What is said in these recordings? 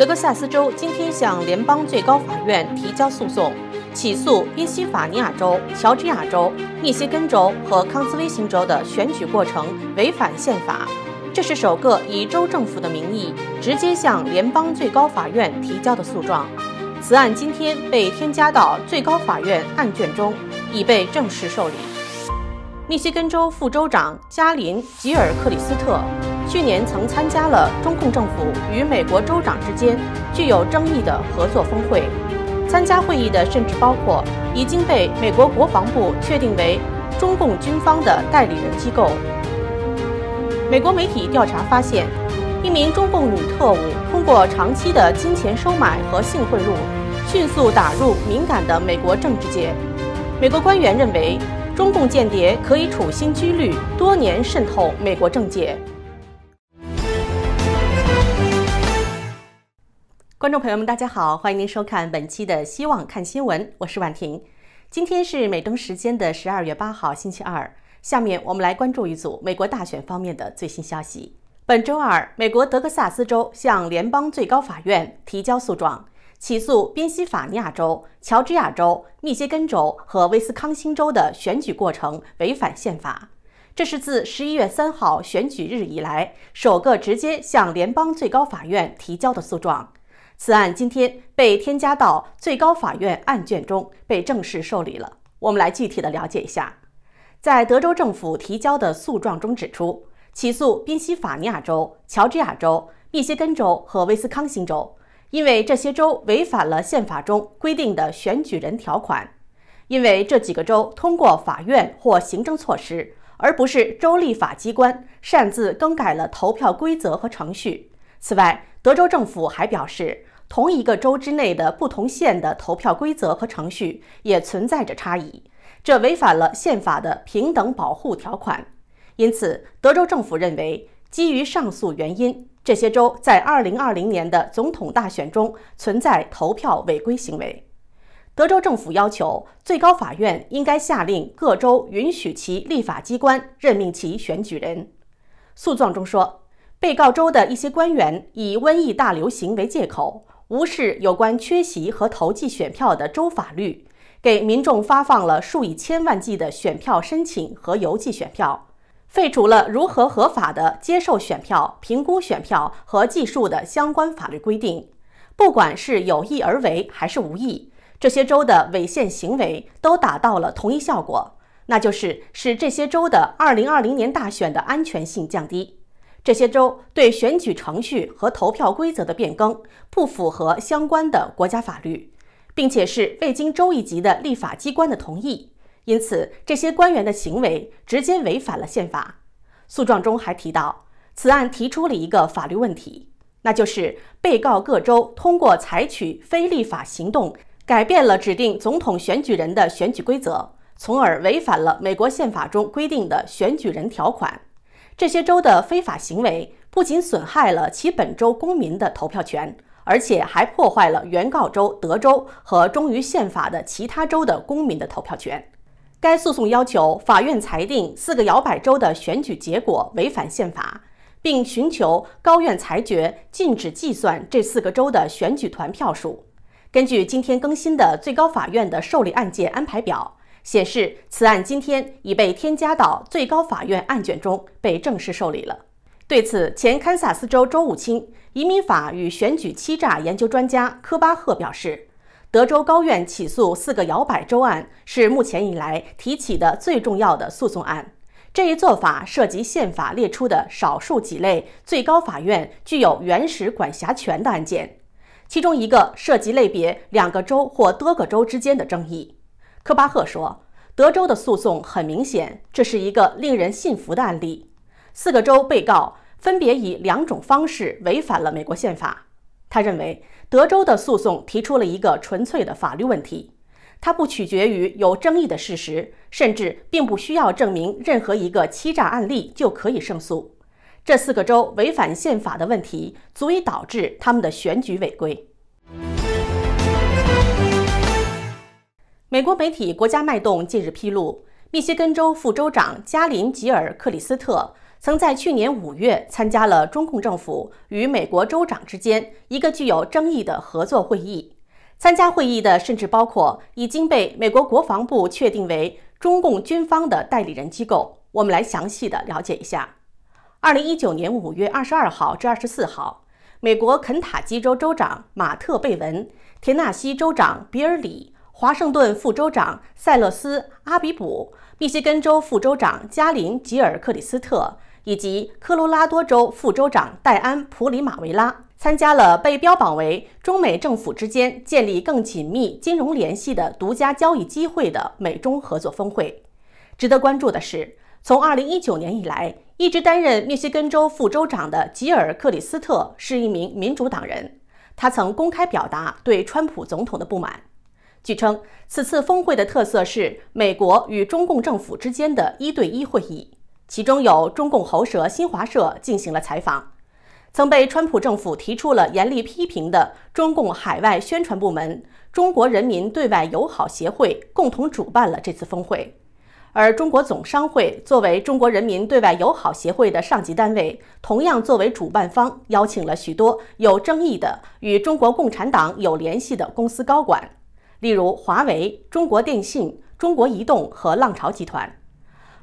德克萨斯州今天向联邦最高法院提交诉讼，起诉宾夕法尼亚州、乔治亚州、密歇根州和康斯威辛州的选举过程违反宪法。这是首个以州政府的名义直接向联邦最高法院提交的诉状。此案今天被添加到最高法院案卷中，已被正式受理。密歇根州副州长加林·吉尔·克里斯特。去年曾参加了中共政府与美国州长之间具有争议的合作峰会，参加会议的甚至包括已经被美国国防部确定为中共军方的代理人机构。美国媒体调查发现，一名中共女特务通过长期的金钱收买和性贿赂，迅速打入敏感的美国政治界。美国官员认为，中共间谍可以处心积虑多年渗透美国政界。观众朋友们，大家好，欢迎您收看本期的《希望看新闻》，我是婉婷。今天是美东时间的十二月八号，星期二。下面我们来关注一组美国大选方面的最新消息。本周二，美国德克萨斯州向联邦最高法院提交诉状，起诉宾夕法尼亚州、乔治亚州、密歇根州和威斯康星州的选举过程违反宪法。这是自十一月三号选举日以来首个直接向联邦最高法院提交的诉状。此案今天被添加到最高法院案卷中，被正式受理了。我们来具体的了解一下，在德州政府提交的诉状中指出，起诉宾夕法尼亚州、乔治亚州、密歇根州和威斯康星州，因为这些州违反了宪法中规定的选举人条款，因为这几个州通过法院或行政措施，而不是州立法机关擅自更改了投票规则和程序。此外，德州政府还表示，同一个州之内的不同县的投票规则和程序也存在着差异，这违反了宪法的平等保护条款。因此，德州政府认为，基于上述原因，这些州在2020年的总统大选中存在投票违规行为。德州政府要求最高法院应该下令各州允许其立法机关任命其选举人。诉状中说。被告州的一些官员以瘟疫大流行为借口，无视有关缺席和投寄选票的州法律，给民众发放了数以千万计的选票申请和邮寄选票，废除了如何合法地接受选票、评估选票和计数的相关法律规定。不管是有意而为还是无意，这些州的违宪行为都达到了同一效果，那就是使这些州的二零二零年大选的安全性降低。这些州对选举程序和投票规则的变更不符合相关的国家法律，并且是未经州一级的立法机关的同意，因此这些官员的行为直接违反了宪法。诉状中还提到，此案提出了一个法律问题，那就是被告各州通过采取非立法行动，改变了指定总统选举人的选举规则，从而违反了美国宪法中规定的选举人条款。这些州的非法行为不仅损害了其本州公民的投票权，而且还破坏了原告州德州和忠于宪法的其他州的公民的投票权。该诉讼要求法院裁定四个摇摆州的选举结果违反宪法，并寻求高院裁决禁止计算这四个州的选举团票数。根据今天更新的最高法院的受理案件安排表。显示，此案今天已被添加到最高法院案卷中，被正式受理了。对此前，堪萨斯州州务卿、移民法与选举欺诈研究专家科巴赫表示，德州高院起诉四个摇摆州案是目前以来提起的最重要的诉讼案。这一做法涉及宪法列出的少数几类最高法院具有原始管辖权的案件，其中一个涉及类别两个州或多个州之间的争议。科巴赫说，德州的诉讼很明显，这是一个令人信服的案例。四个州被告分别以两种方式违反了美国宪法。他认为，德州的诉讼提出了一个纯粹的法律问题，它不取决于有争议的事实，甚至并不需要证明任何一个欺诈案例就可以胜诉。这四个州违反宪法的问题足以导致他们的选举违规。美国媒体《国家脉动》近日披露，密歇根州副州长加林吉尔·克里斯特曾在去年五月参加了中共政府与美国州长之间一个具有争议的合作会议。参加会议的甚至包括已经被美国国防部确定为中共军方的代理人机构。我们来详细的了解一下：二零一九年五月二十二号至二十四号，美国肯塔基州州长马特·贝文、田纳西州长比尔·里。华盛顿副州长塞勒斯·阿比卜、密歇根州副州长加林·吉尔克里斯特以及科罗拉多州副州长戴安·普里马维拉参加了被标榜为中美政府之间建立更紧密金融联系的独家交易机会的美中合作峰会。值得关注的是，从2019年以来一直担任密歇根州副州长的吉尔克里斯特是一名民主党人，他曾公开表达对川普总统的不满。据称，此次峰会的特色是美国与中共政府之间的一对一会议。其中有中共喉舌新华社进行了采访。曾被川普政府提出了严厉批评的中共海外宣传部门中国人民对外友好协会共同主办了这次峰会，而中国总商会作为中国人民对外友好协会的上级单位，同样作为主办方邀请了许多有争议的与中国共产党有联系的公司高管。例如华为、中国电信、中国移动和浪潮集团。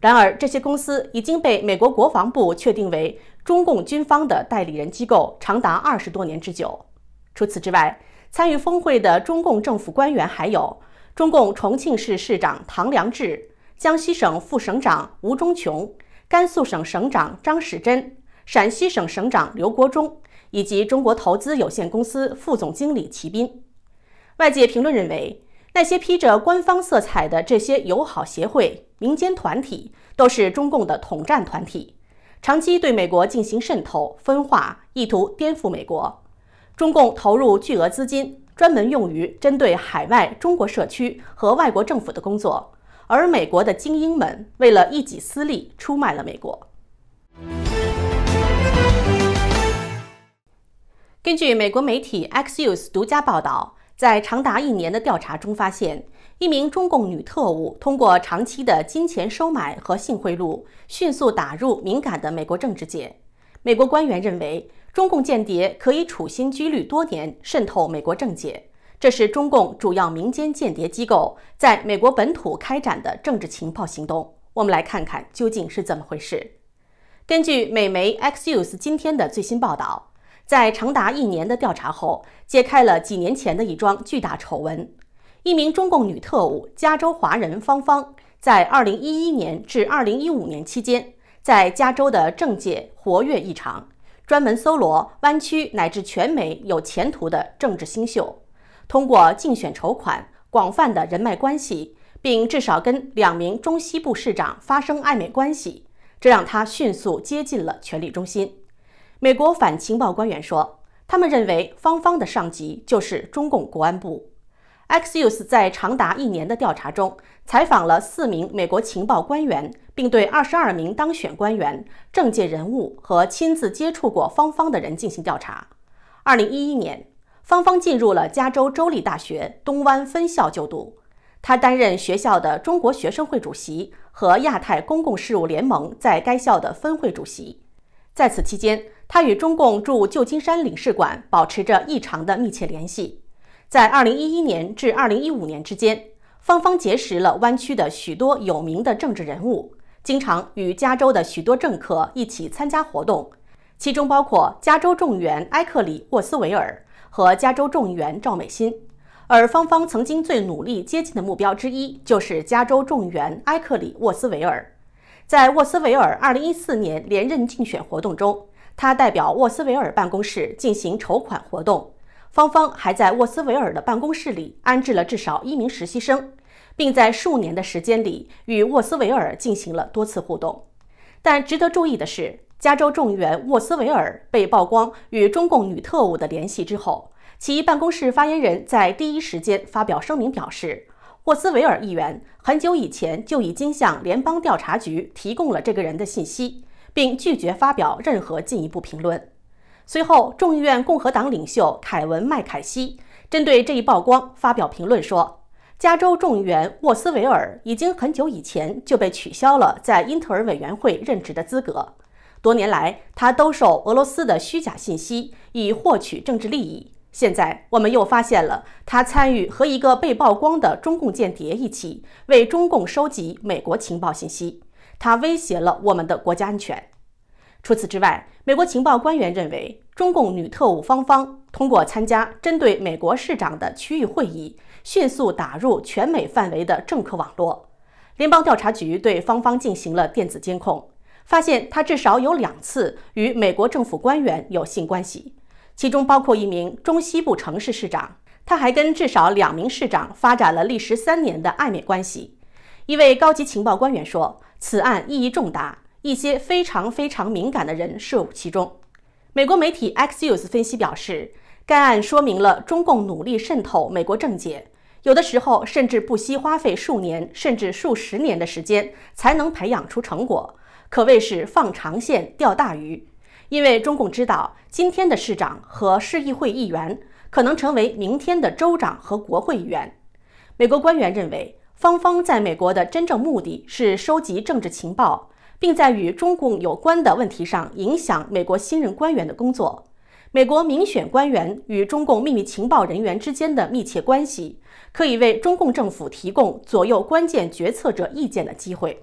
然而，这些公司已经被美国国防部确定为中共军方的代理人机构，长达二十多年之久。除此之外，参与峰会的中共政府官员还有中共重庆市市长唐良智、江西省副省长吴忠琼、甘肃省省长张世珍、陕西省省长刘国忠，以及中国投资有限公司副总经理齐斌。外界评论认为，那些披着官方色彩的这些友好协会、民间团体，都是中共的统战团体，长期对美国进行渗透、分化，意图颠覆美国。中共投入巨额资金，专门用于针对海外中国社区和外国政府的工作，而美国的精英们为了一己私利，出卖了美国。根据美国媒体 Axios 独家报道。在长达一年的调查中，发现一名中共女特务通过长期的金钱收买和性贿赂，迅速打入敏感的美国政治界。美国官员认为，中共间谍可以处心积虑多年渗透美国政界，这是中共主要民间间谍机构在美国本土开展的政治情报行动。我们来看看究竟是怎么回事。根据美媒 X n e s 今天的最新报道。在长达一年的调查后，揭开了几年前的一桩巨大丑闻。一名中共女特务、加州华人芳芳，在2011年至2015年期间，在加州的政界活跃异常，专门搜罗湾区乃至全美有前途的政治新秀，通过竞选筹款、广泛的人脉关系，并至少跟两名中西部市长发生暧昧关系，这让她迅速接近了权力中心。美国反情报官员说，他们认为芳芳的上级就是中共国安部。e x u o s 在长达一年的调查中，采访了四名美国情报官员，并对二十二名当选官员、政界人物和亲自接触过芳芳的人进行调查。二零一一年，芳芳进入了加州州立大学东湾分校就读，她担任学校的中国学生会主席和亚太公共事务联盟在该校的分会主席。在此期间，他与中共驻旧金山领事馆保持着异常的密切联系。在二零一一年至二零一五年之间，芳芳结识了湾区的许多有名的政治人物，经常与加州的许多政客一起参加活动，其中包括加州众议员埃克里沃斯维尔和加州众议员赵美心。而芳芳曾经最努力接近的目标之一就是加州众议员埃克里沃斯维尔。在沃斯维尔二零一四年连任竞选活动中，他代表沃斯维尔办公室进行筹款活动，芳芳还在沃斯维尔的办公室里安置了至少一名实习生，并在数年的时间里与沃斯维尔进行了多次互动。但值得注意的是，加州众议员沃斯维尔被曝光与中共女特务的联系之后，其办公室发言人在第一时间发表声明表示，沃斯维尔议员很久以前就已经向联邦调查局提供了这个人的信息。并拒绝发表任何进一步评论。随后，众议院共和党领袖凯文·麦凯西针对这一曝光发表评论说：“加州众议员沃斯维尔已经很久以前就被取消了在英特尔委员会任职的资格。多年来，他兜售俄罗斯的虚假信息以获取政治利益。现在，我们又发现了他参与和一个被曝光的中共间谍一起为中共收集美国情报信息。”他威胁了我们的国家安全。除此之外，美国情报官员认为，中共女特务芳芳通过参加针对美国市长的区域会议，迅速打入全美范围的政客网络。联邦调查局对芳芳进行了电子监控，发现她至少有两次与美国政府官员有性关系，其中包括一名中西部城市市长。他还跟至少两名市长发展了历时三年的暧昧关系。一位高级情报官员说。此案意义重大，一些非常非常敏感的人涉入其中。美国媒体 Axios 分析表示，该案说明了中共努力渗透美国政界，有的时候甚至不惜花费数年甚至数十年的时间才能培养出成果，可谓是放长线钓大鱼。因为中共知道，今天的市长和市议会议员可能成为明天的州长和国会议员。美国官员认为。芳芳在美国的真正目的是收集政治情报，并在与中共有关的问题上影响美国新任官员的工作。美国民选官员与中共秘密情报人员之间的密切关系，可以为中共政府提供左右关键决策者意见的机会。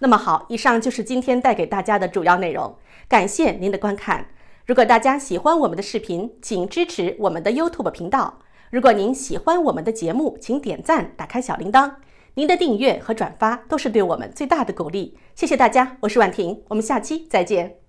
那么好，以上就是今天带给大家的主要内容，感谢您的观看。如果大家喜欢我们的视频，请支持我们的 YouTube 频道。如果您喜欢我们的节目，请点赞、打开小铃铛。您的订阅和转发都是对我们最大的鼓励，谢谢大家，我是婉婷，我们下期再见。